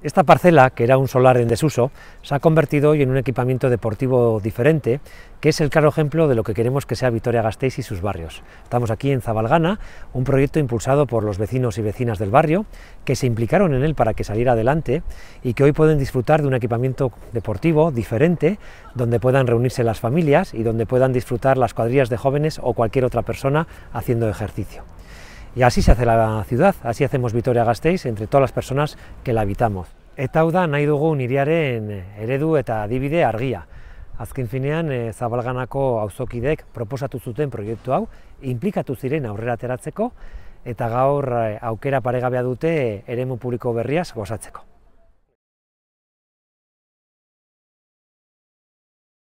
Esta parcela, que era un solar en desuso, se ha convertido hoy en un equipamiento deportivo diferente, que es el claro ejemplo de lo que queremos que sea Vitoria-Gasteiz y sus barrios. Estamos aquí en Zabalgana, un proyecto impulsado por los vecinos y vecinas del barrio, que se implicaron en él para que saliera adelante y que hoy pueden disfrutar de un equipamiento deportivo diferente, donde puedan reunirse las familias y donde puedan disfrutar las cuadrillas de jóvenes o cualquier otra persona haciendo ejercicio. Y así se hace la ciudad, así hacemos Vitoria Gasteiz entre todas las personas que la habitamos. Eta hau da nahi dugu niriaren eredu eta adibide argia. Azken finean eh, Zabalganako auzokidek proposatu zuten proiektu hau, inplikatu ziren aurrera ateratzeko eta gaur eh, aukera paregabea dute eh, eremu publiko berriaz gozatzeko.